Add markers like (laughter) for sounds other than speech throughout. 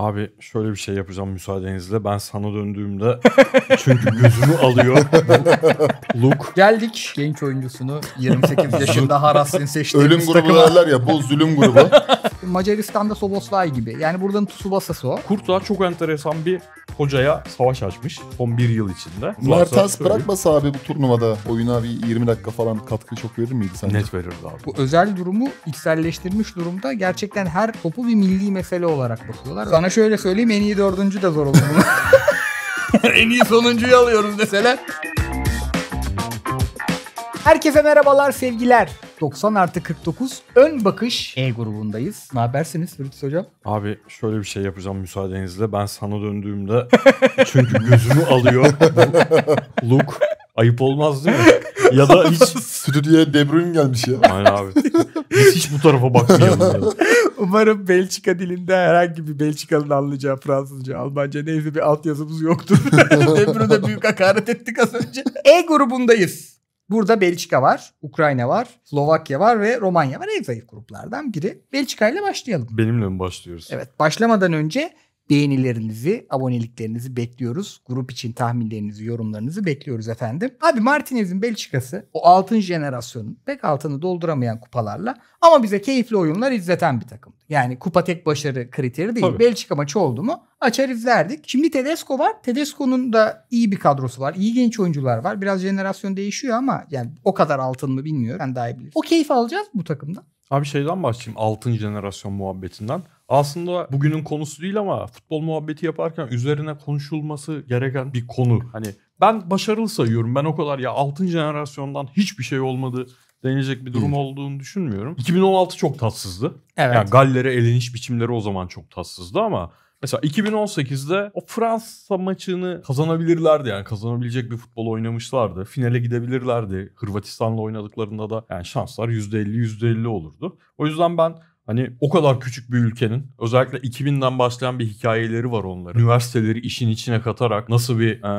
Abi şöyle bir şey yapacağım müsaadenizle. Ben sana döndüğümde (laughs) çünkü gözümü alıyor. look (laughs) Geldik genç oyuncusunu 28 yaşında Haras'ın seçtiğimiz Ölüm grubu derler ya bu zulüm grubu. (laughs) Macaristan'da Soboslay gibi. Yani buradan Tsubasa'sı o. Kurtlar çok enteresan bir hocaya savaş açmış son bir yıl içinde. Mertens bırakmasa abi bu turnuvada oyuna bir 20 dakika falan katkı çok verir miydi sence? Net verirdi abi. Bu özel durumu içselleştirmiş durumda gerçekten her topu bir milli mesele olarak bakıyorlar. Sana şöyle söyleyeyim en iyi dördüncü de zor olur. (laughs) en iyi sonuncuyu alıyoruz deseler. Herkese merhabalar sevgiler. 90 artı 49 ön bakış E grubundayız. Ne habersiniz Fritz Hocam? Abi şöyle bir şey yapacağım müsaadenizle. Ben sana döndüğümde (laughs) çünkü gözümü alıyor. Look. ayıp olmaz değil mi? Ya da hiç... Stüdyoya De Bruyne gelmiş ya. Aynen abi. Biz hiç bu tarafa bakmayalım. Umarım Belçika dilinde herhangi bir Belçikalı'nın anlayacağı Fransızca, Almanca neyse bir altyazımız yoktur. (laughs) De Bruyne'e büyük hakaret ettik az önce. E grubundayız. Burada Belçika var, Ukrayna var, Slovakya var ve Romanya var. En zayıf gruplardan biri. Belçika ile başlayalım. Benimle mi başlıyoruz? Evet. Başlamadan önce Beğenilerinizi, aboneliklerinizi bekliyoruz. Grup için tahminlerinizi, yorumlarınızı bekliyoruz efendim. Abi Martinez'in Belçikası o altın jenerasyonun pek altını dolduramayan kupalarla ama bize keyifli oyunlar izleten bir takım. Yani kupa tek başarı kriteri değil. Tabii. Belçika maçı oldu mu açar izlerdik. Şimdi Tedesco var. Tedesco'nun da iyi bir kadrosu var. İyi genç oyuncular var. Biraz jenerasyon değişiyor ama yani o kadar altın mı bilmiyorum. Ben daha iyi bilirim. O keyif alacağız bu takımdan. Abi şeyden bahsedeyim altın jenerasyon muhabbetinden aslında bugünün konusu değil ama futbol muhabbeti yaparken üzerine konuşulması gereken bir konu. Hani ben başarılı sayıyorum. Ben o kadar ya altın jenerasyondan hiçbir şey olmadı denilecek bir durum olduğunu düşünmüyorum. 2016 çok tatsızdı. Evet. Yani Galler'e eleniş biçimleri o zaman çok tatsızdı ama mesela 2018'de o Fransa maçını kazanabilirlerdi yani kazanabilecek bir futbol oynamışlardı. Finale gidebilirlerdi. Hırvatistan'la oynadıklarında da yani şanslar %50 %50 olurdu. O yüzden ben Hani o kadar küçük bir ülkenin özellikle 2000'den başlayan bir hikayeleri var onların. Üniversiteleri işin içine katarak nasıl bir e,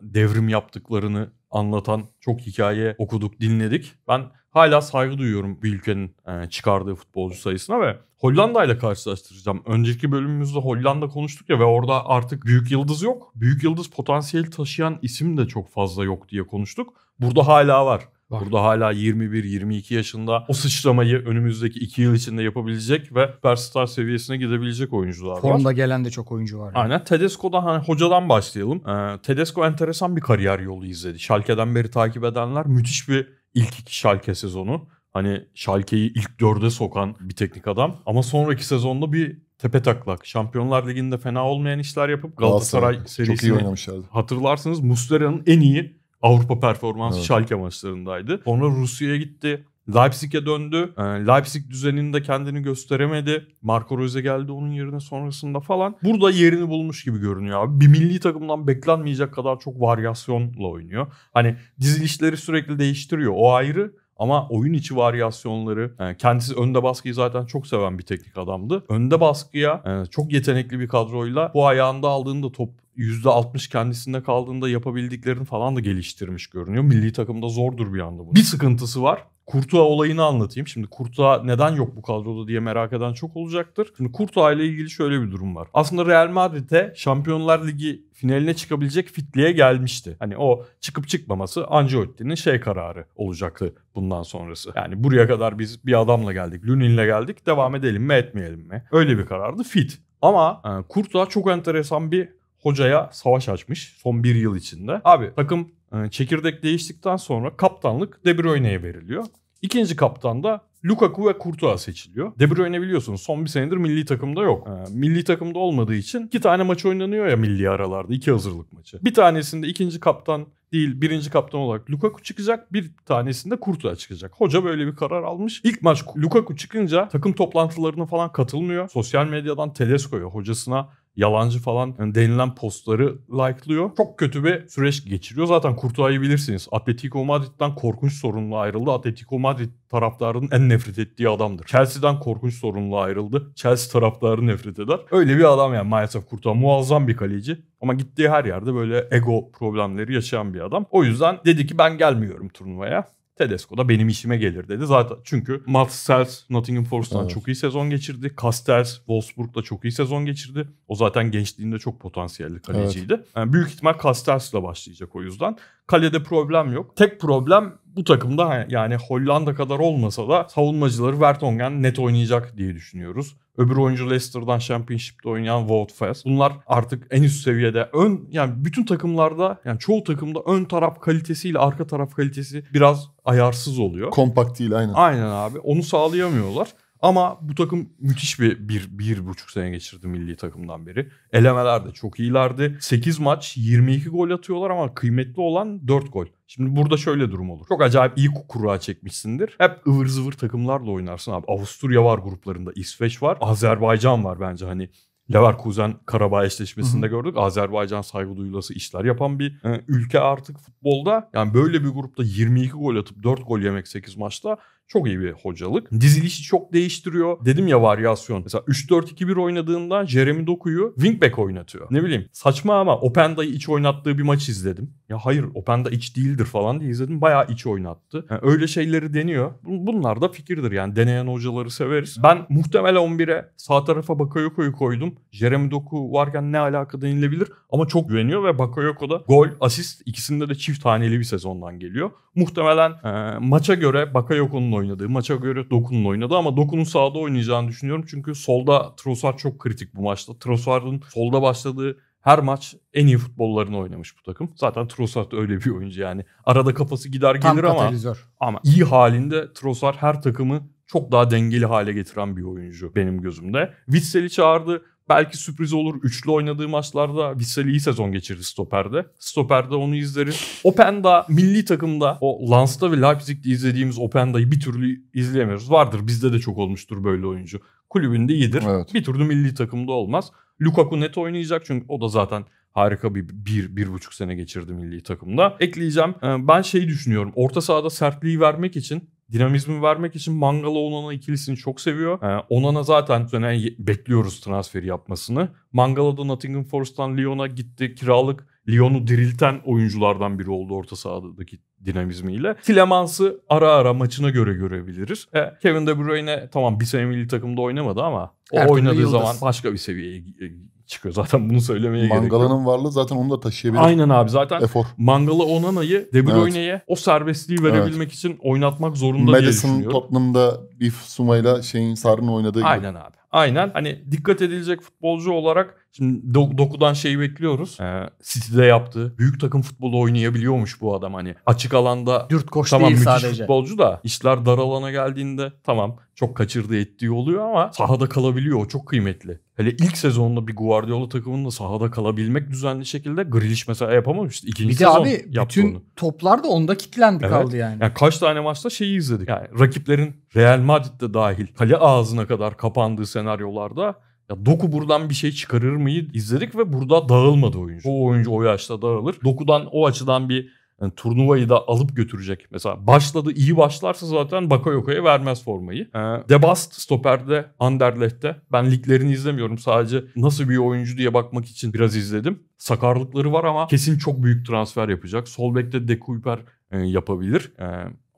devrim yaptıklarını anlatan çok hikaye okuduk, dinledik. Ben hala saygı duyuyorum bir ülkenin e, çıkardığı futbolcu sayısına ve Hollanda ile karşılaştıracağım. Önceki bölümümüzde Hollanda konuştuk ya ve orada artık büyük yıldız yok. Büyük yıldız potansiyeli taşıyan isim de çok fazla yok diye konuştuk. Burada hala var. Var. Burada hala 21-22 yaşında o sıçramayı önümüzdeki 2 yıl içinde yapabilecek ve süperstar seviyesine gidebilecek oyuncular Formda var. Formda gelen de çok oyuncu var. Yani. Aynen. Tedesco'da hani hocadan başlayalım. Ee, Tedesco enteresan bir kariyer yolu izledi. Şalke'den beri takip edenler müthiş bir ilk iki Şalke sezonu. Hani Şalke'yi ilk dörde sokan bir teknik adam. Ama sonraki sezonda bir tepe taklak. Şampiyonlar Ligi'nde fena olmayan işler yapıp Galatasaray, Galatasaray serisini hatırlarsınız. Muslera'nın en iyi Avrupa performansı evet. Schalke maçlarındaydı. Sonra Rusya'ya gitti. Leipzig'e döndü. Ee, Leipzig düzeninde kendini gösteremedi. Marco Rose geldi onun yerine sonrasında falan. Burada yerini bulmuş gibi görünüyor abi. Bir milli takımdan beklenmeyecek kadar çok varyasyonla oynuyor. Hani dizilişleri sürekli değiştiriyor. O ayrı. Ama oyun içi varyasyonları, e, kendisi önde baskıyı zaten çok seven bir teknik adamdı. Önde baskıya e, çok yetenekli bir kadroyla bu ayağında aldığında top %60 kendisinde kaldığında yapabildiklerini falan da geliştirmiş görünüyor. Milli takımda zordur bir anda bu. Bir sıkıntısı var. Kurtuğa olayını anlatayım. Şimdi Kurtuğa neden yok bu kadroda diye merak eden çok olacaktır. Şimdi Kurtuğa ile ilgili şöyle bir durum var. Aslında Real Madrid'e Şampiyonlar Ligi finaline çıkabilecek fitliğe gelmişti. Hani o çıkıp çıkmaması Ancelotti'nin şey kararı olacaktı bundan sonrası. Yani buraya kadar biz bir adamla geldik, Lunin'le geldik. Devam edelim mi, etmeyelim mi? Öyle bir karardı. Fit. Ama yani e, Kurtuğa çok enteresan bir hocaya savaş açmış son bir yıl içinde. Abi takım e, çekirdek değiştikten sonra kaptanlık De Bruyne'ye veriliyor. İkinci kaptan da Lukaku ve Courtois seçiliyor. De Bruyne biliyorsunuz son bir senedir milli takımda yok. Ee, milli takımda olmadığı için iki tane maç oynanıyor ya milli aralarda. iki hazırlık maçı. Bir tanesinde ikinci kaptan değil birinci kaptan olarak Lukaku çıkacak. Bir tanesinde Kurtuğa çıkacak. Hoca böyle bir karar almış. İlk maç Lukaku çıkınca takım toplantılarına falan katılmıyor. Sosyal medyadan Tedesco'ya hocasına yalancı falan denilen postları like'lıyor. Çok kötü bir süreç geçiriyor. Zaten Kurtuay'ı bilirsiniz. Atletico Madrid'den korkunç sorunlu ayrıldı. Atletico Madrid taraftarının en nefret ettiği adamdır. Chelsea'den korkunç sorunlu ayrıldı. Chelsea taraftarı nefret eder. Öyle bir adam yani maalesef Kurtuay muazzam bir kaleci. Ama gittiği her yerde böyle ego problemleri yaşayan bir adam. O yüzden dedi ki ben gelmiyorum turnuvaya. Tedesco da benim işime gelir dedi. Zaten çünkü Mats Sels Nottingham Forest'tan evet. çok iyi sezon geçirdi. Castells Wolfsburg'da çok iyi sezon geçirdi. O zaten gençliğinde çok potansiyelli kaleciydi. Evet. Yani büyük ihtimal Castells'la başlayacak o yüzden. Kalede problem yok. Tek problem bu takımda yani Hollanda kadar olmasa da savunmacıları Vertonghen net oynayacak diye düşünüyoruz. Öbür oyuncu Leicester'dan Championship'te oynayan Wout Fess. Bunlar artık en üst seviyede. Ön yani bütün takımlarda yani çoğu takımda ön taraf kalitesiyle arka taraf kalitesi biraz ayarsız oluyor. Kompakt değil aynen. Aynen abi. Onu sağlayamıyorlar. Ama bu takım müthiş bir, bir, bir buçuk sene geçirdi milli takımdan beri. Elemeler de çok iyilerdi. 8 maç 22 gol atıyorlar ama kıymetli olan 4 gol. Şimdi burada şöyle durum olur. Çok acayip iyi kura çekmişsindir. Hep ıvır zıvır takımlarla oynarsın abi. Avusturya var gruplarında, İsveç var, Azerbaycan var bence hani Leverkusen Karabağ eşleşmesinde Hı-hı. gördük. Azerbaycan saygı duyulası işler yapan bir e, ülke artık futbolda. Yani böyle bir grupta 22 gol atıp 4 gol yemek 8 maçta çok iyi bir hocalık. Dizilişi çok değiştiriyor. Dedim ya varyasyon. Mesela 3-4-2-1 oynadığında Jeremy Doku'yu wingback oynatıyor. Ne bileyim saçma ama Openda'yı iç oynattığı bir maç izledim. Ya hayır Openda iç değildir falan diye izledim. Bayağı iç oynattı. Yani öyle şeyleri deniyor. Bunlar da fikirdir yani. Deneyen hocaları severiz. Ben muhtemel 11'e sağ tarafa Bakayoko'yu koydum. Jeremy Doku varken ne alaka denilebilir ama çok güveniyor ve Bakayoko da gol, asist ikisinde de çift haneli bir sezondan geliyor. Muhtemelen e, maça göre Bakayoko'nun oynadığı maça göre Doku'nun oynadı ama Doku'nun sağda oynayacağını düşünüyorum. Çünkü solda Trossard çok kritik bu maçta. Trossard'ın solda başladığı her maç en iyi futbollarını oynamış bu takım. Zaten Trossard öyle bir oyuncu yani. Arada kafası gider Tam ama katalizör. ama iyi halinde Trossard her takımı çok daha dengeli hale getiren bir oyuncu benim gözümde. Witsel'i çağırdı. Belki sürpriz olur. Üçlü oynadığı maçlarda Vissel iyi sezon geçirdi stoperde. Stoperde onu izleriz. Openda milli takımda o Lans'ta ve Leipzig'te izlediğimiz Openda'yı bir türlü izleyemiyoruz. Vardır bizde de çok olmuştur böyle oyuncu. Kulübünde iyidir. Evet. Bir türlü milli takımda olmaz. Lukaku net oynayacak çünkü o da zaten harika bir, bir, bir buçuk sene geçirdi milli takımda. Ekleyeceğim e, ben şey düşünüyorum. Orta sahada sertliği vermek için dinamizmi vermek için Mangala Onana ikilisini çok seviyor. Ee, Onana zaten yani bekliyoruz transferi yapmasını. Mangala'da Nottingham Forest'tan Lyon'a gitti kiralık. Lyon'u dirilten oyunculardan biri oldu orta sahadaki dinamizmiyle. Tilemans'ı ara ara maçına göre görebiliriz. E, Kevin De Bruyne tamam bir sene milli takımda oynamadı ama o Her oynadığı zaman başka bir seviyeye e, çıkıyor. (laughs) Zaten bunu söylemeye Mangala'nın gerek yok. Mangala'nın varlığı zaten onu da taşıyabilir. Aynen abi zaten Efor. Mangala Onana'yı De Bruyne'ye evet. o serbestliği verebilmek evet. için oynatmak zorunda Madison, diye düşünüyorum. Madison Tottenham'da Biff Suma'yla şeyin Sarı'nın oynadığı Aynen gibi. Aynen abi. Aynen hani dikkat edilecek futbolcu olarak şimdi Doku'dan şeyi bekliyoruz. Ee, City'de yaptı. Büyük takım futbolu oynayabiliyormuş bu adam hani. Açık alanda dürt koş tamam, değil müthiş sadece. futbolcu da işler dar alana geldiğinde tamam çok kaçırdı ettiği oluyor ama sahada kalabiliyor. O çok kıymetli. Hele ilk sezonunda bir Guardiola takımında sahada kalabilmek düzenli şekilde Grealish mesela yapamamıştı. İkinci bir de sezon abi bütün onu. toplar da onda kilitlendi evet. kaldı yani. yani. Kaç tane maçta şeyi izledik. Yani rakiplerin Real Madrid'de dahil kale ağzına kadar kapandığı senaryolarda ya Doku buradan bir şey çıkarır mıyı izledik ve burada dağılmadı oyuncu. O oyuncu o yaşta dağılır. Doku'dan o açıdan bir yani turnuvayı da alıp götürecek. Mesela başladı iyi başlarsa zaten Bakayoka'ya vermez formayı. Ee, Debast stoperde Anderlecht'te. Ben liglerini izlemiyorum sadece nasıl bir oyuncu diye bakmak için biraz izledim. Sakarlıkları var ama kesin çok büyük transfer yapacak. Sol bekte Dekuyper e, yapabilir.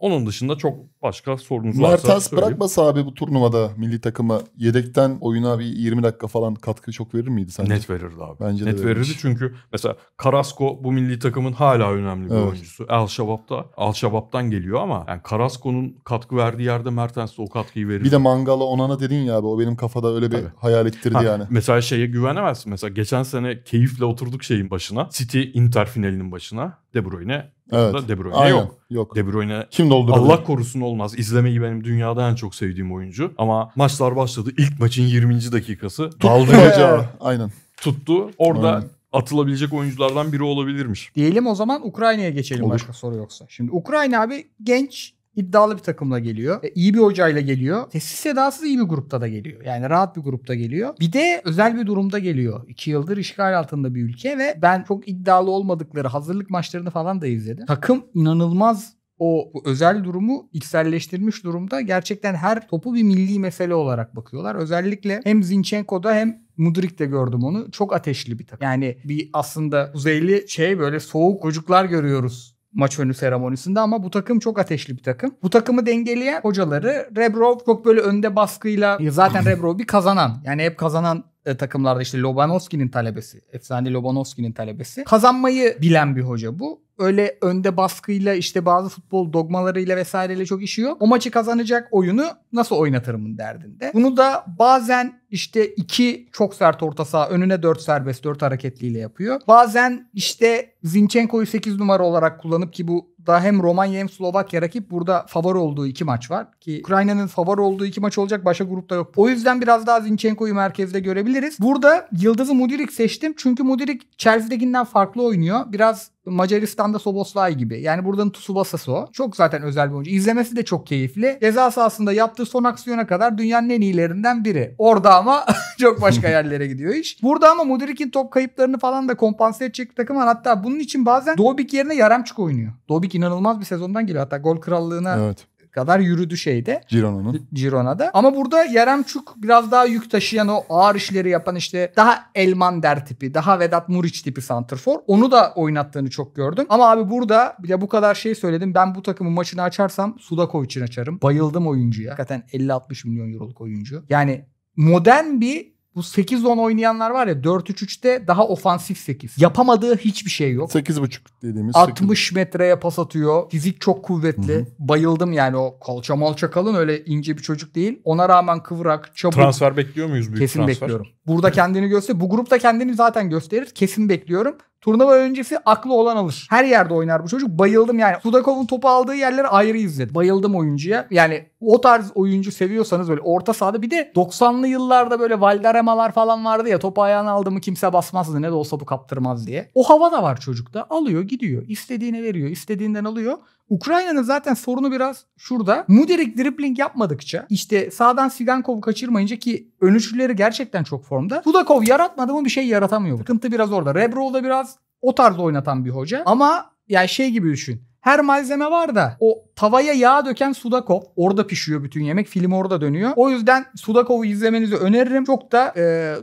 Onun dışında çok başka sorunuz Mertens varsa Mertens bırakmasa abi bu turnuvada milli takıma yedekten oyuna bir 20 dakika falan katkı çok verir miydi sence? Net verirdi abi. Bence Net de verirdi çünkü mesela Carrasco bu milli takımın hala önemli bir evet. oyuncusu. El Şabab'da Al Şabab'dan geliyor ama yani Carrasco'nun katkı verdiği yerde Mertens de o katkıyı verir. Bir de Mangala Onana dedin ya abi o benim kafada öyle bir Tabii. hayal ettirdi ha, yani. Mesela şeye güvenemezsin. Mesela geçen sene keyifle oturduk şeyin başına. City Inter finalinin başına. De Bruyne Evet. De Bruyne Aynen. yok. Yok. De Bruyne Kim doldurur? Allah korusun olmaz. İzlemeyi benim dünyada en çok sevdiğim oyuncu. Ama maçlar başladı. İlk maçın 20. dakikası. Tuttu. Ee. Aynen. Tuttu. Orada Aynen. atılabilecek oyunculardan biri olabilirmiş. Diyelim o zaman Ukrayna'ya geçelim Olur. başka soru yoksa. Şimdi Ukrayna abi genç iddialı bir takımla geliyor. E, iyi bir hocayla geliyor. Sessiz sedasız iyi bir grupta da geliyor. Yani rahat bir grupta geliyor. Bir de özel bir durumda geliyor. İki yıldır işgal altında bir ülke ve ben çok iddialı olmadıkları hazırlık maçlarını falan da izledim. Takım inanılmaz o özel durumu içselleştirmiş durumda. Gerçekten her topu bir milli mesele olarak bakıyorlar. Özellikle hem Zinchenko'da hem Mudrik de gördüm onu. Çok ateşli bir takım. Yani bir aslında kuzeyli şey böyle soğuk çocuklar görüyoruz maç önü seremonisinde ama bu takım çok ateşli bir takım. Bu takımı dengeleyen hocaları Rebrov çok böyle önde baskıyla zaten (laughs) Rebrov bir kazanan yani hep kazanan e, takımlarda işte Lobanovski'nin talebesi. Efsane Lobanovski'nin talebesi. Kazanmayı bilen bir hoca bu. Öyle önde baskıyla işte bazı futbol dogmalarıyla vesaireyle çok işiyor. O maçı kazanacak oyunu nasıl oynatırımın derdinde. Bunu da bazen işte iki çok sert orta saha önüne dört serbest dört hareketliyle yapıyor. Bazen işte Zinchenko'yu 8 numara olarak kullanıp ki bu da hem Romanya hem Slovakya rakip burada favori olduğu iki maç var. Ki Ukrayna'nın favori olduğu iki maç olacak başka grupta yok. O yüzden biraz daha Zinchenko'yu merkezde görebiliriz. Burada Yıldız'ı Mudirik seçtim çünkü Mudirik Chelsea'dekinden farklı oynuyor. Biraz Macaristan'da Soboslay gibi. Yani buradan Tsubasa'sı o. Çok zaten özel bir oyuncu. İzlemesi de çok keyifli. Ceza sahasında yaptığı son aksiyona kadar dünyanın en iyilerinden biri. Orada ama (laughs) çok başka yerlere gidiyor iş. Burada ama Mudrik'in top kayıplarını falan da kompanse edecek bir takım var. Hatta bunun için bazen Dobik yerine Yaramçuk oynuyor. Dobik inanılmaz bir sezondan geliyor. Hatta gol krallığına evet kadar yürüdü şeyde. Girona'nın. Girona'da. Ama burada Yaremçuk biraz daha yük taşıyan o ağır işleri yapan işte daha Elmander tipi, daha Vedat Muriç tipi santrfor. Onu da oynattığını çok gördüm. Ama abi burada bir de bu kadar şey söyledim. Ben bu takımın maçını açarsam için açarım. Bayıldım oyuncuya. Hakikaten 50-60 milyon euroluk oyuncu. Yani modern bir bu 8-10 oynayanlar var ya 4-3-3'te daha ofansif 8. Yapamadığı hiçbir şey yok. 8.5 dediğimiz 60 8. metreye pas atıyor. Fizik çok kuvvetli. Hı-hı. Bayıldım yani o kalça malça kalın öyle ince bir çocuk değil. Ona rağmen kıvrak, çabuk. Transfer bekliyor muyuz büyük Kesin transfer? bekliyorum. Burada kendini göster. Bu grupta kendini zaten gösterir. Kesin bekliyorum. Turnuva öncesi aklı olan alır. Her yerde oynar bu çocuk. Bayıldım yani. Sudakov'un topu aldığı yerler ayrı izledim. Bayıldım oyuncuya. Yani o tarz oyuncu seviyorsanız böyle orta sahada bir de 90'lı yıllarda böyle Valderramalar falan vardı ya topu ayağına aldı mı kimse basmazdı ne de olsa bu kaptırmaz diye. O hava da var çocukta. Alıyor gidiyor. İstediğine veriyor. istediğinden alıyor. Ukrayna'nın zaten sorunu biraz şurada. Muderik dribbling yapmadıkça işte sağdan Sigankov kaçırmayınca ki ön üçlüleri gerçekten çok formda. Tudakov yaratmadı mı bir şey yaratamıyor. Sıkıntı biraz orada. Rebrov da biraz o tarz oynatan bir hoca. Ama yani şey gibi düşün. Her malzeme var da o tavaya yağ döken Sudakov orada pişiyor bütün yemek. Film orada dönüyor. O yüzden Sudakov'u izlemenizi öneririm. Çok da e,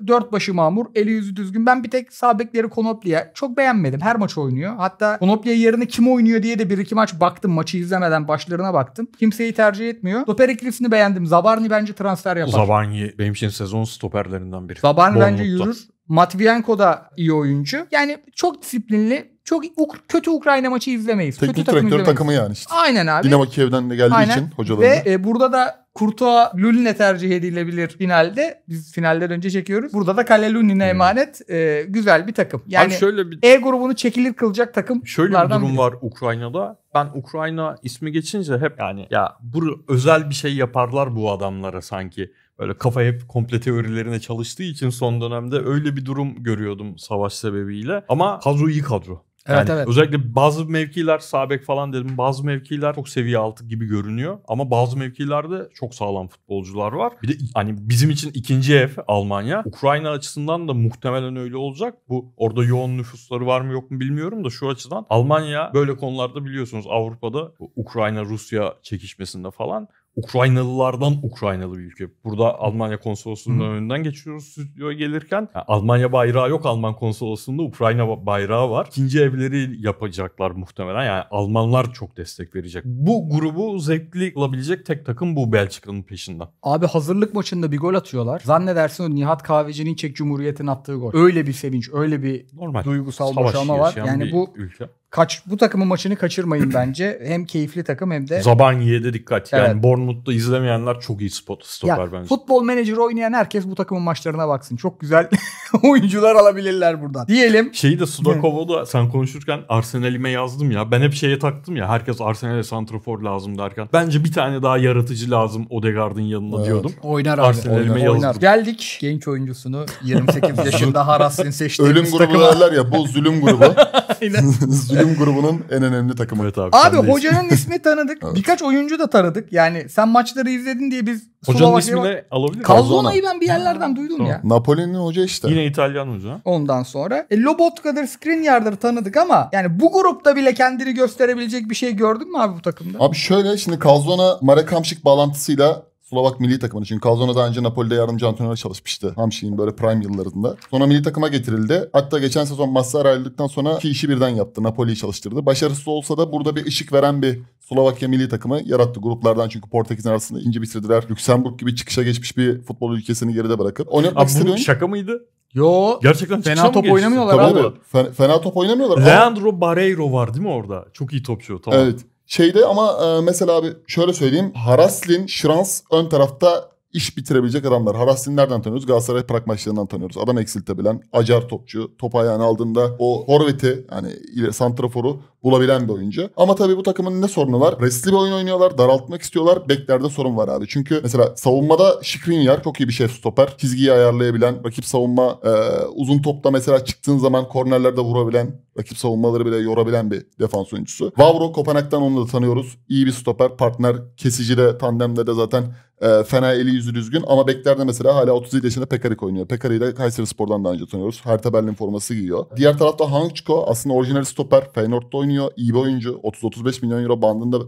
dört başı mamur, eli yüzü düzgün. Ben bir tek sabekleri bekleri Konoplya çok beğenmedim. Her maç oynuyor. Hatta Konoplya yerine kim oynuyor diye de bir iki maç baktım. Maçı izlemeden başlarına baktım. Kimseyi tercih etmiyor. Stoper ikilisini beğendim. Zabarni bence transfer yapar. Zabarni benim için sezon stoperlerinden biri. Zabarni bence yürür. Matvienko da iyi oyuncu. Yani çok disiplinli çok kötü Ukrayna maçı izlemeyiz. Teknik kötü direktör izlemeyiz. takımı yani işte. Aynen abi. Dinamo Kiev'den de geldiği Aynen. için hocaları. Ve e, burada da Kurtuğa Lulin'e tercih edilebilir finalde. Biz finalden önce çekiyoruz. Burada da Kale Lulin'e hmm. emanet. E, güzel bir takım. Yani şöyle bir, E grubunu çekilir kılacak takım. Şöyle bir durum biri. var Ukrayna'da. Ben Ukrayna ismi geçince hep yani ya bu özel bir şey yaparlar bu adamlara sanki böyle kafa hep komple teorilerine çalıştığı için son dönemde öyle bir durum görüyordum savaş sebebiyle. Ama kadro iyi kadro. Yani evet. Özellikle bazı mevkiler sabek falan dedim. Bazı mevkiler çok seviye altı gibi görünüyor. Ama bazı mevkilerde çok sağlam futbolcular var. Bir de hani bizim için ikinci ev Almanya. Ukrayna açısından da muhtemelen öyle olacak. Bu orada yoğun nüfusları var mı yok mu bilmiyorum da şu açıdan Almanya böyle konularda biliyorsunuz Avrupa'da Ukrayna Rusya çekişmesinde falan Ukraynalılardan Ukraynalı bir ülke. Burada Almanya konsolosluğunun Hı. önünden geçiyoruz stüdyoya gelirken. Yani Almanya bayrağı yok Alman konsolosluğunda Ukrayna bayrağı var. İkinci evleri yapacaklar muhtemelen. Yani Almanlar çok destek verecek. Bu grubu zevkli olabilecek tek takım bu Belçika'nın peşinden. Abi hazırlık maçında bir gol atıyorlar. Zannedersin o Nihat Kahveci'nin Çek Cumhuriyeti'nin attığı gol. Öyle bir sevinç, öyle bir Normal. duygusal Savaş boşalma var. Yani bu ülke. Kaç, bu takımın maçını kaçırmayın bence. Hem keyifli takım hem de... Zabanye'ye de dikkat. Yani evet. Bournemouth'ta izlemeyenler çok iyi spot, stoper bence. Futbol menajer oynayan herkes bu takımın maçlarına baksın. Çok güzel (laughs) oyuncular alabilirler buradan. Diyelim. Şeyi de Sudakova'da evet. sen konuşurken Arsenal'ime yazdım ya. Ben hep şeye taktım ya. Herkes Arsenal'e santrafor lazım derken. Bence bir tane daha yaratıcı lazım Odegaard'ın yanında evet. diyordum. Oynar abi. Arsenal'ime yazdım. Oynar. Geldik genç oyuncusunu 28 yaşında Haras'ın seçtiğimiz Ölüm grubu takıma. derler ya bu zulüm grubu. (laughs) Aynen. zulüm (laughs) Lilyum grubunun en önemli takımı. Evet abi. Abi sendeyiz. hocanın ismi tanıdık. (laughs) evet. Birkaç oyuncu da tanıdık. Yani sen maçları izledin diye biz Hocanın Slovakya... ismini alabilir Kalzona'yı ben bir yerlerden duydum ya. Napoli'nin hoca işte. Yine İtalyan hoca. Ondan sonra. E, Lobotka'dır, Skriniar'dır tanıdık ama yani bu grupta bile kendini gösterebilecek bir şey gördün mü abi bu takımda? Abi şöyle şimdi Kalzona Marek Hamşik bağlantısıyla Slovak milli takımını. Çünkü Calzona daha önce Napoli'de yardımcı antrenör çalışmıştı. Hamşik'in böyle prime yıllarında. Sonra milli takıma getirildi. Hatta geçen sezon Massara ayrıldıktan sonra iki işi birden yaptı. Napoli'yi çalıştırdı. Başarısız olsa da burada bir ışık veren bir Slovakya milli takımı yarattı gruplardan çünkü Portekiz'in arasında ince bitirdiler. Lüksemburg gibi çıkışa geçmiş bir futbol ülkesini geride bırakıp. Oynatmak istediğin... şaka mıydı? Yo. Gerçekten fena top geçti? oynamıyorlar Tabii abi. Fena, fena top oynamıyorlar. Leandro Barreiro var değil mi orada? Çok iyi topçu. Tamam. Evet. Şeyde ama e, mesela abi şöyle söyleyeyim. Haraslin, Şrans ön tarafta iş bitirebilecek adamlar. Harassin nereden tanıyoruz? Galatasaray Prag maçlarından tanıyoruz. Adam eksiltebilen, acar topçu, top ayağını aldığında o Horvet'i yani santraforu bulabilen bir oyuncu. Ama tabii bu takımın ne sorunu var? Resli bir oyun oynuyorlar, daraltmak istiyorlar. Beklerde sorun var abi. Çünkü mesela savunmada Şikrinyar çok iyi bir şef stoper. Çizgiyi ayarlayabilen, rakip savunma e, uzun topla mesela çıktığın zaman kornerlerde vurabilen, rakip savunmaları bile yorabilen bir defans oyuncusu. Vavro Kopenhag'dan onu da tanıyoruz. İyi bir stoper, partner, kesici de tandemde de zaten e, fena eli yüzü düzgün ama beklerde mesela hala 37 yaşında Pekarik oynuyor. Pekarik'i de Kayseri Spor'dan daha önce tanıyoruz. Hertha Berlin forması giyiyor. Diğer tarafta Hangçko aslında orijinal stoper. Feyenoord'da oynuyor. İyi bir oyuncu. 30-35 milyon euro bandında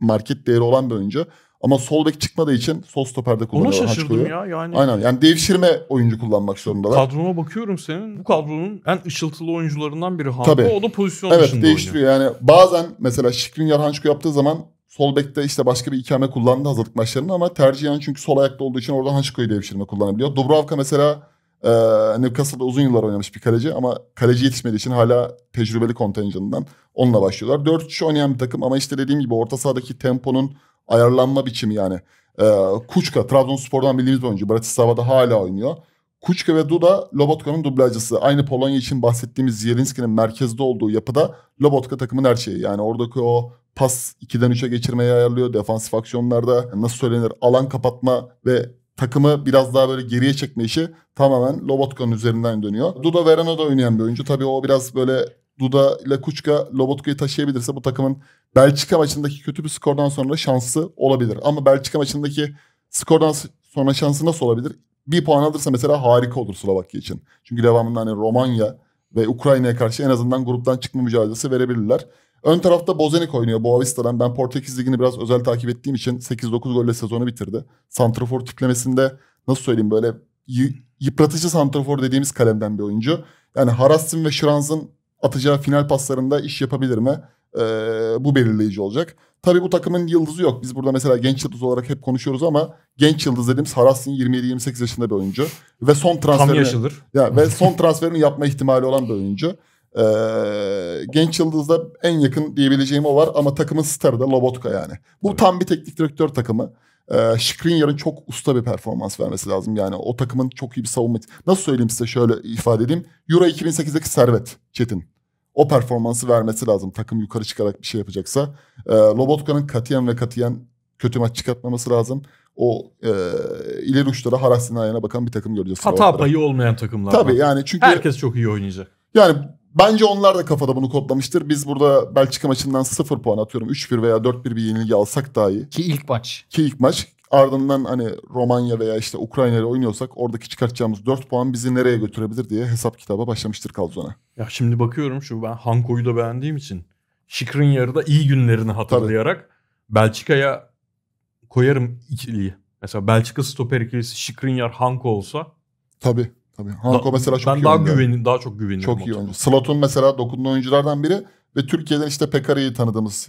market değeri olan bir oyuncu. Ama sol bek çıkmadığı için sol stoperde kullanıyorlar. Ona şaşırdım ya yani. Aynen yani devşirme oyuncu kullanmak zorundalar. Kadroma bakıyorum senin bu kadronun en ışıltılı oyuncularından biri Hanko. O da pozisyon evet, dışında değiştiriyor oynuyor. yani. Bazen mesela Şikrin Yarhançko yaptığı zaman Sol bekte işte başka bir ikame kullandı hazırlık maçlarında ama tercihen çünkü sol ayakta olduğu için oradan Hanşiko'yu devşirme kullanabiliyor. Dubravka mesela e, Newcastle'da uzun yıllar oynamış bir kaleci ama kaleci yetişmediği için hala tecrübeli kontenjanından onunla başlıyorlar. 4-3 oynayan bir takım ama işte dediğim gibi orta sahadaki temponun ayarlanma biçimi yani. E, Kuçka Trabzonspor'dan bildiğimiz bir oyuncu Bratislava'da hala oynuyor. Kuçka ve Duda Lobotka'nın dublajcısı. Aynı Polonya için bahsettiğimiz Zielinski'nin merkezde olduğu yapıda Lobotka takımın her şeyi. Yani oradaki o pas 2'den 3'e geçirmeyi ayarlıyor. Defansif aksiyonlarda nasıl söylenir alan kapatma ve takımı biraz daha böyle geriye çekme işi tamamen Lobotka'nın üzerinden dönüyor. Duda Verano da oynayan bir oyuncu. Tabii o biraz böyle Duda ile Kuçka Lobotka'yı taşıyabilirse bu takımın Belçika maçındaki kötü bir skordan sonra şansı olabilir. Ama Belçika maçındaki skordan sonra şansı nasıl olabilir? bir puan alırsa mesela harika olur Slovakya için. Çünkü devamında hani Romanya ve Ukrayna'ya karşı en azından gruptan çıkma mücadelesi verebilirler. Ön tarafta Bozenik oynuyor Boavista'dan. Ben Portekiz Ligi'ni biraz özel takip ettiğim için 8-9 golle sezonu bitirdi. Santrafor tiplemesinde nasıl söyleyeyim böyle yıpratıcı Santrafor dediğimiz kalemden bir oyuncu. Yani Harastin ve Şiranz'ın atacağı final paslarında iş yapabilir mi? Ee, bu belirleyici olacak. Tabii bu takımın yıldızı yok. Biz burada mesela genç yıldız olarak hep konuşuyoruz ama genç yıldız dediğimiz Harassin 27-28 yaşında bir oyuncu. Ve son transferini... Tam yaşıdır. Ya, ve son transferini yapma ihtimali olan bir oyuncu. Ee, genç yıldızda en yakın diyebileceğim o var ama takımın starı da Lobotka yani. Bu evet. tam bir teknik direktör takımı. Ee, Skriniar'ın çok usta bir performans vermesi lazım. Yani o takımın çok iyi bir savunma... Nasıl söyleyeyim size şöyle ifade edeyim. Euro 2008'deki servet Çetin o performansı vermesi lazım. Takım yukarı çıkarak bir şey yapacaksa. E, Lobotka'nın katiyen ve katiyen kötü maç çıkartmaması lazım. O e, ileri uçlara Harasin'in ayağına bakan bir takım göreceğiz. Hata payı olmayan takımlar. Tabii yani çünkü... Herkes çok iyi oynayacak. Yani Bence onlar da kafada bunu kodlamıştır. Biz burada Belçika maçından 0 puan atıyorum. 3-1 veya 4-1 bir yenilgi alsak daha iyi. Ki ilk maç. Ki ilk maç. Ardından hani Romanya veya işte Ukrayna ile oynuyorsak oradaki çıkartacağımız 4 puan bizi nereye götürebilir diye hesap kitaba başlamıştır Kalzona. Ya şimdi bakıyorum şu ben Hanko'yu da beğendiğim için Şikrin yarıda iyi günlerini hatırlayarak Tabii. Belçika'ya koyarım ikiliyi. Mesela Belçika stoper ikilisi Şikrinyar Hanko olsa. Tabi tabi Hanko da, mesela çok ben iyi daha güvenim daha çok güveniyorum. Çok iyi oyuncu. Slot'un mesela dokunduğu oyunculardan biri ve Türkiye'den işte Pekari'yi tanıdığımız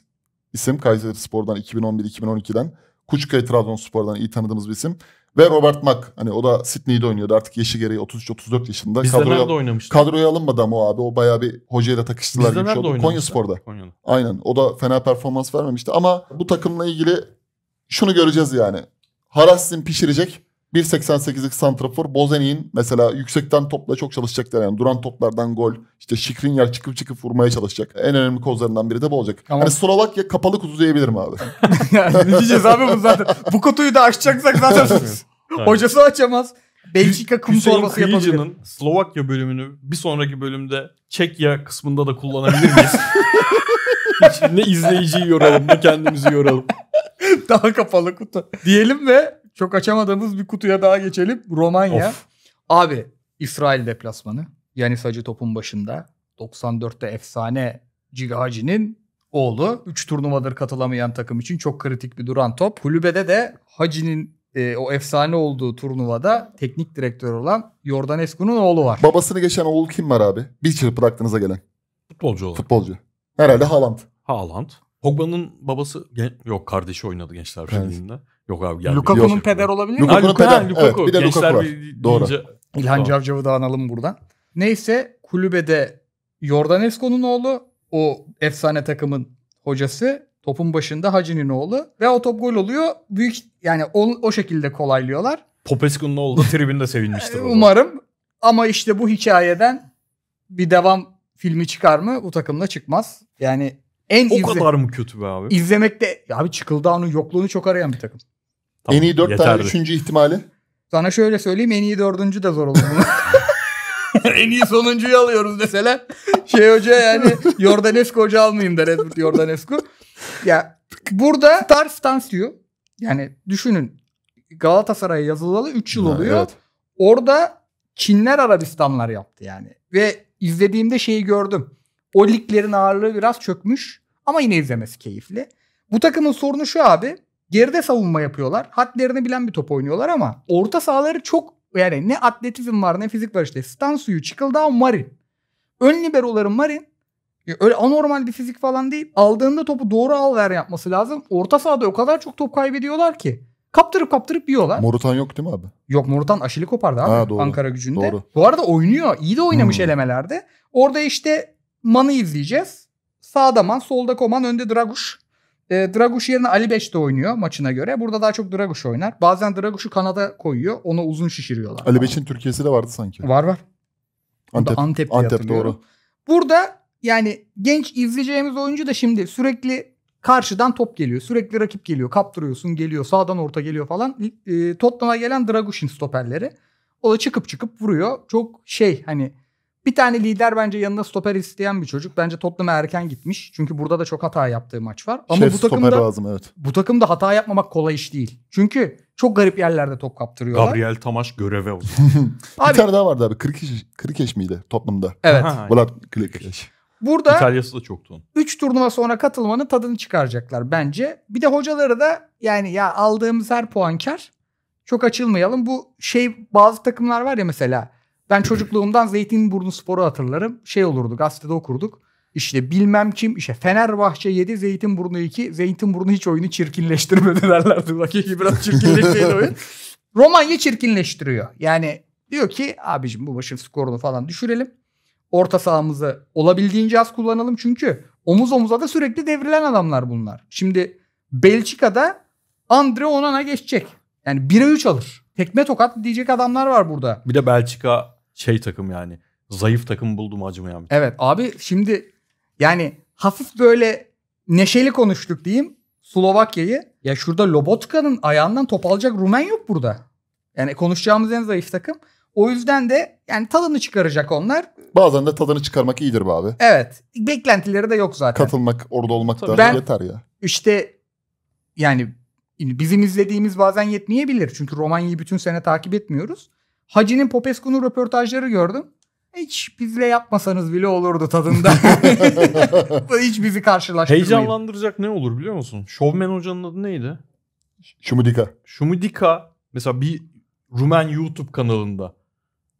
isim Kayseri Spor'dan 2011-2012'den Kuçka'yı Trabzonspor'dan iyi tanıdığımız bir isim. Ve Robert Mack hani o da Sydney'de oynuyordu artık yaşı gereği 33-34 yaşında. Bizde kadroya, nerede oynamıştı? Kadroya alınmadı ama o abi o bayağı bir hocayla takıştılar Bizde gibi şey Konya Spor'da. Konya'da. Aynen o da fena performans vermemişti ama bu takımla ilgili şunu göreceğiz yani. Harassin pişirecek 1.88'lik santrafor Bozen'in mesela yüksekten topla çok çalışacaklar yani duran toplardan gol işte Şikrinyar çıkıp çıkıp vurmaya çalışacak. En önemli kozlarından biri de bu olacak. Ama... Hani Slovakya kapalı kutu diyebilirim abi. (laughs) yani diyeceğiz abi bu zaten. Bu kutuyu da açacaksak zaten (laughs) hocası açamaz. Belçika kum Hüseyin torbası yapabilir. Slovakya bölümünü bir sonraki bölümde Çekya kısmında da kullanabilir miyiz? (laughs) ne izleyiciyi yoralım ne kendimizi yoralım. Daha kapalı kutu. Diyelim ve çok açamadığımız bir kutuya daha geçelim. Romanya. Of. Abi İsrail deplasmanı. Yani sadece topun başında. 94'te efsane Cigaci'nin oğlu. 3 turnuvadır katılamayan takım için çok kritik bir duran top. Kulübede de Hacı'nin e, o efsane olduğu turnuvada teknik direktör olan Jordanescu'nun oğlu var. Babasını geçen oğul kim var abi? Bir çırpıda aklınıza gelen. Futbolcu olarak. Futbolcu. Herhalde Haaland. Haaland. Pogba'nın babası gen- yok kardeşi oynadı Gençler Evet. Yok abi gelmedi. Lukaku'nun peder olabilir mi? Lukaku'nun Lukaku, peder. Lukaku. Evet, bir de Lukaku var. Doğru. Deyince... İlhan Cavcav'ı da analım buradan. Neyse kulübede Jordanesco'nun oğlu o efsane takımın hocası topun başında Hacı'nın oğlu ve o top gol oluyor. Büyük yani o, o şekilde kolaylıyorlar. Popescu'nun oğlu da tribünde sevinmiştir. (laughs) Umarım ama işte bu hikayeden bir devam filmi çıkar mı? Bu takımda çıkmaz. Yani en o izle- kadar mı kötü be abi? İzlemekte abi Çıkıldağ'ın yokluğunu çok arayan bir takım. Tamam, en iyi dört yeterli. tane üçüncü ihtimali. Sana şöyle söyleyeyim en iyi dördüncü de zor olur. (laughs) en iyi sonuncuyu alıyoruz deseler. Şey hoca yani Jordanesco hoca almayayım der Edward Jordanesco. Ya burada star stance diyor. Yani düşünün Galatasaray yazılalı 3 yıl ha, oluyor. Evet. Orada Çinler Arabistanlar yaptı yani. Ve izlediğimde şeyi gördüm. O liglerin ağırlığı biraz çökmüş ama yine izlemesi keyifli. Bu takımın sorunu şu abi. Geride savunma yapıyorlar. hatlerini bilen bir top oynuyorlar ama orta sahaları çok yani ne atletizm var ne fizik var işte. Stan Stansu'yu, Çıkıldağ, Marin. Ön liberoların Marin öyle anormal bir fizik falan değil. Aldığında topu doğru al ver yapması lazım. Orta sahada o kadar çok top kaybediyorlar ki. Kaptırıp kaptırıp yiyorlar. Morutan yok değil mi abi? Yok Morutan aşili kopardı abi ha, doğru, Ankara gücünde. Doğru. Bu arada oynuyor. İyi de oynamış hmm. elemelerde. Orada işte Man'ı izleyeceğiz. Sağda Man, solda Koman, önde Draguş. E, Draguş yerine Ali Beş de oynuyor maçına göre. Burada daha çok Draguş oynar. Bazen Draguş'u kanada koyuyor. Onu uzun şişiriyorlar. Ali Beş'in Türkiye'si de vardı sanki. Var var. Antep, Antep, Antep doğru. Burada yani genç izleyeceğimiz oyuncu da şimdi sürekli karşıdan top geliyor. Sürekli rakip geliyor. Kaptırıyorsun geliyor. Sağdan orta geliyor falan. E, Tottenham'a gelen Draguş'in stoperleri. O da çıkıp çıkıp vuruyor. Çok şey hani bir tane lider bence yanında stoper isteyen bir çocuk. Bence Tottenham'a erken gitmiş. Çünkü burada da çok hata yaptığı maç var. Ama Şef bu takımda lazım, evet. bu takımda hata yapmamak kolay iş değil. Çünkü çok garip yerlerde top kaptırıyorlar. Gabriel Tamaş göreve oldu. (laughs) abi, bir tane daha vardı abi. Krikeş, Krikeş miydi Tottenham'da? Evet. (laughs) Vlad Krikeş. Burada İtalya'sı da çoktu. 3 turnuva sonra katılmanın tadını çıkaracaklar bence. Bir de hocaları da yani ya aldığımız her puan kar. Çok açılmayalım. Bu şey bazı takımlar var ya mesela ben çocukluğumdan Zeytinburnu Spor'u hatırlarım. Şey olurdu gazetede okurduk. İşte bilmem kim işte Fenerbahçe 7 Zeytinburnu 2 Zeytinburnu hiç oyunu çirkinleştirmedi (laughs) derlerdi. Hakiki biraz çirkinleştirdi oyun. Romanya çirkinleştiriyor. Yani diyor ki abicim bu başın skorunu falan düşürelim. Orta sahamızı olabildiğince az kullanalım çünkü omuz omuza da sürekli devrilen adamlar bunlar. Şimdi Belçika'da Andre Onana geçecek. Yani 1'e 3 alır. Tekme tokat diyecek adamlar var burada. Bir de Belçika şey takım yani. Zayıf takım buldum acımayan. Bir evet abi şimdi yani hafif böyle neşeli konuştuk diyeyim. Slovakya'yı. Ya şurada Lobotka'nın ayağından top alacak Rumen yok burada. Yani konuşacağımız en zayıf takım. O yüzden de yani tadını çıkaracak onlar. Bazen de tadını çıkarmak iyidir be abi. Evet. Beklentileri de yok zaten. Katılmak, orada olmak Tabii. da ben, yeter ya. İşte yani bizim izlediğimiz bazen yetmeyebilir. Çünkü Romanya'yı bütün sene takip etmiyoruz. Hacı'nin Popescu'nun röportajları gördüm. Hiç bizle yapmasanız bile olurdu tadında. (laughs) Hiç bizi karşılaştırmayın. Heyecanlandıracak ne olur biliyor musun? Şovmen hocanın adı neydi? Şumudika. Şumudika mesela bir Rumen YouTube kanalında.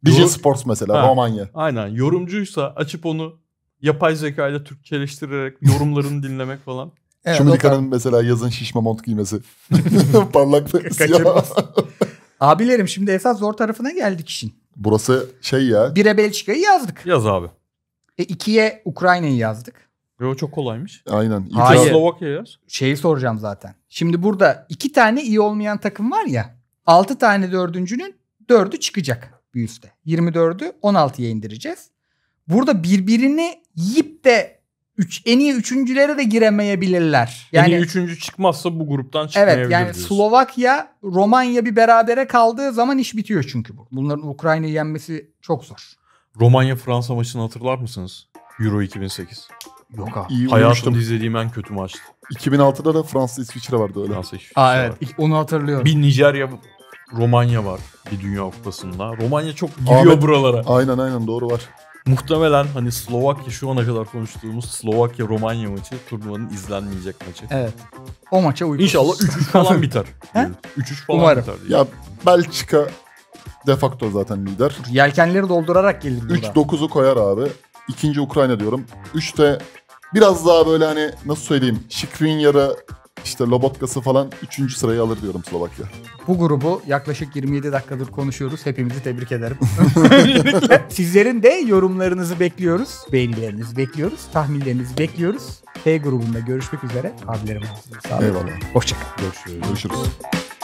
Digital Yor... Sports mesela ha, Romanya. Aynen yorumcuysa açıp onu yapay zeka ile Türkçeleştirerek yorumlarını (laughs) dinlemek falan. Evet, Şumudika'nın mesela yazın şişme mont giymesi. (laughs) Parlak siyah. Abilerim şimdi esas zor tarafına geldik işin. Burası şey ya. Bire Belçika'yı yazdık. Yaz abi. E, ikiye Ukrayna'yı yazdık. Yo çok kolaymış. Aynen. İtiraz... Hayır. Slovakya yaz. Şeyi soracağım zaten. Şimdi burada iki tane iyi olmayan takım var ya. Altı tane dördüncünün dördü çıkacak bir üste. 24'ü 16'ya indireceğiz. Burada birbirini yip de üç, en iyi üçüncülere de giremeyebilirler. Yani, en iyi üçüncü çıkmazsa bu gruptan çıkmayabilir Evet yani diyorsun. Slovakya, Romanya bir berabere kaldığı zaman iş bitiyor çünkü bu. Bunların Ukrayna'yı yenmesi çok zor. Romanya-Fransa maçını hatırlar mısınız? Euro 2008. Yok abi. İyi Hayatımda uyuştum. izlediğim en kötü maçtı. 2006'da da Fransa İsviçre vardı öyle. Fransa İsviçre Aa, evet var. onu hatırlıyorum. Bir Nijerya Romanya var bir Dünya Kupası'nda. Romanya çok giriyor Ahmet, buralara. Aynen aynen doğru var. Muhtemelen hani Slovakya şu ana kadar konuştuğumuz Slovakya-Romanya maçı turnuvanın izlenmeyecek maçı. Evet. O maça uygun. İnşallah 3-3 (laughs) falan biter. 3-3 falan Umarım. biter. Diye. Ya Belçika de facto zaten lider. Yelkenleri doldurarak geldik burada. 3-9'u koyar abi. İkinci Ukrayna diyorum. 3 biraz daha böyle hani nasıl söyleyeyim Şikrin yara işte Lobotka'sı falan 3. sırayı alır diyorum Slovakya. Bu grubu yaklaşık 27 dakikadır konuşuyoruz. Hepimizi tebrik ederim. (laughs) Sizlerin de yorumlarınızı bekliyoruz. Beğenilerinizi bekliyoruz. Tahminlerinizi bekliyoruz. T grubunda görüşmek üzere. Abilerim. Sağ olun. Eyvallah. Hoşçakalın. Görüşürüz. Görüşürüz.